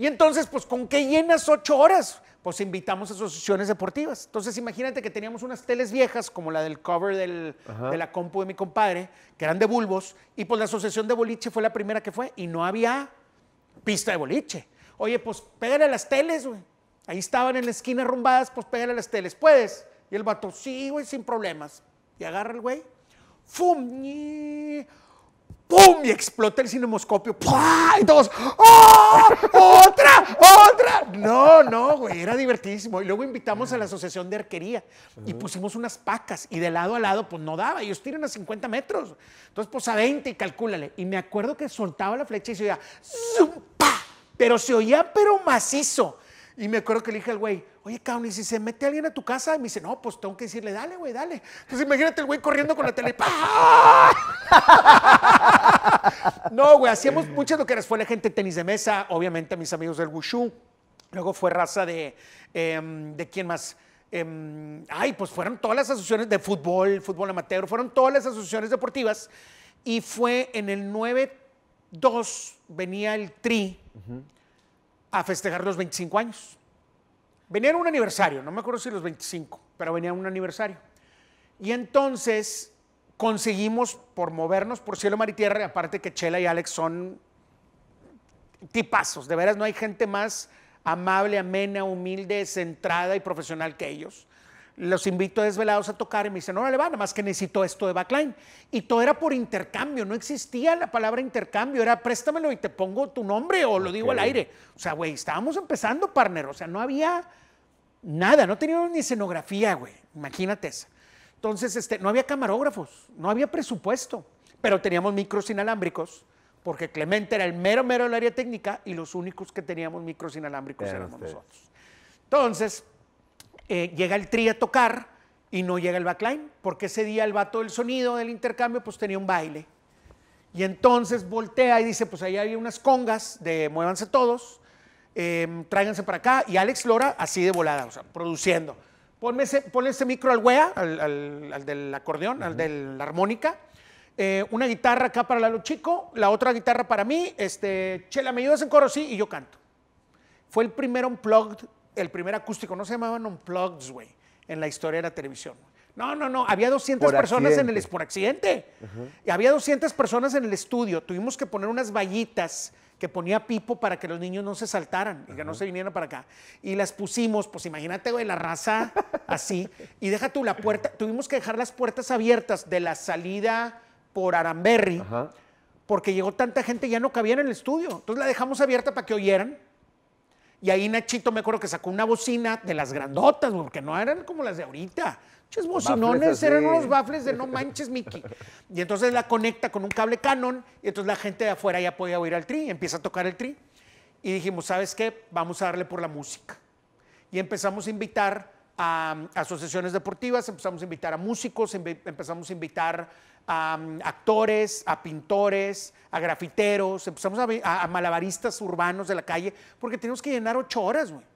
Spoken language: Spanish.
Y entonces, pues, ¿con qué llenas ocho horas? Pues invitamos a asociaciones deportivas. Entonces, imagínate que teníamos unas teles viejas, como la del cover de la compu de mi compadre, que eran de bulbos, y pues la asociación de boliche fue la primera que fue, y no había pista de boliche. Oye, pues, pégale a las teles, güey. Ahí estaban en la esquina rumbadas, pues, pégale a las teles. ¿Puedes? Y el vato, sí, güey, sin problemas. Y agarra el güey. ¡Fum! ¡Pum! Y explota el cinemoscopio. ¡Pua! Y todos, ¡Oh! ¡Otra! ¡Otra! No, no, güey, era divertidísimo. Y luego invitamos a la Asociación de Arquería y pusimos unas pacas y de lado a lado, pues no daba. Ellos tiran a 50 metros. Entonces, pues a 20 y calculale. Y me acuerdo que soltaba la flecha y se oía, ¡Zum! ¡Pah! Pero se oía, pero macizo. Y me acuerdo que le dije al güey, oye, cabrón, y si se mete alguien a tu casa, y me dice, no, pues tengo que decirle, dale, güey, dale. Entonces imagínate el güey corriendo con la tele. ¡pah! no, güey, hacíamos muchas lo que Fue la gente de tenis de mesa, obviamente mis amigos del Wushu. Luego fue raza de. Eh, ¿De quién más? Em, ay, pues fueron todas las asociaciones de fútbol, fútbol amateur, fueron todas las asociaciones deportivas. Y fue en el 9-2 venía el Tri a festejar los 25 años. en un aniversario, no me acuerdo si los 25, pero venía un aniversario. Y entonces conseguimos por movernos por cielo, mar y tierra, aparte que Chela y Alex son tipazos, de veras no hay gente más amable, amena, humilde, centrada y profesional que ellos. Los invito desvelados a tocar y me dicen, no, no le va, nada más que necesito esto de backline. Y todo era por intercambio, no existía la palabra intercambio, era préstamelo y te pongo tu nombre o lo digo al aire. O sea, güey, estábamos empezando, partner, o sea, no había nada, no teníamos ni escenografía, güey, imagínate eso. Entonces, este, no había camarógrafos, no había presupuesto, pero teníamos micros inalámbricos, porque Clemente era el mero, mero del área técnica y los únicos que teníamos micros inalámbricos éramos nosotros. Entonces, eh, llega el trío a tocar y no llega el backline, porque ese día el vato del sonido del intercambio pues tenía un baile. Y entonces voltea y dice, pues ahí había unas congas de muévanse todos, em, tráiganse para acá. Y Alex Lora así de volada, o sea, produciendo. Ponme ese, ponle ese micro al wea, al, del acordeón, al de la armónica. Eh, una guitarra acá para Lalo Chico, la otra guitarra para mí. Este, Chela, ¿me ayudas en coro? Sí, y yo canto. Fue el primer unplugged, el primer acústico. No se llamaban unplugged, güey, en la historia de la televisión. No, no, no. Había 200 personas en el por accidente. y había 200 personas en el estudio. Tuvimos que poner unas vallitas que ponía Pipo para que los niños no se saltaran y que no se vinieran para acá. Y las pusimos, pues imagínate, güey, la raza así. Y deja tú la puerta. Tuvimos que dejar las puertas abiertas de la salida por Aramberry. Porque llegó tanta gente, ya no cabía en el estudio. Entonces la dejamos abierta para que oyeran y ahí Nachito me acuerdo que sacó una bocina de las grandotas, porque no eran como las de ahorita. Muchos bocinones, eran unos bafles de no manches, Mickey. Y entonces la conecta con un cable Canon y entonces la gente de afuera ya podía oír al tri, empieza a tocar el tri. Y dijimos, ¿sabes qué? Vamos a darle por la música. Y empezamos a invitar a um, asociaciones deportivas, empezamos a invitar a músicos, empezamos a invitar a mm, actores, a pintores, a grafiteros, empezamos a, malabaristas urbanos de la calle, porque tenemos que llenar ocho horas, güey.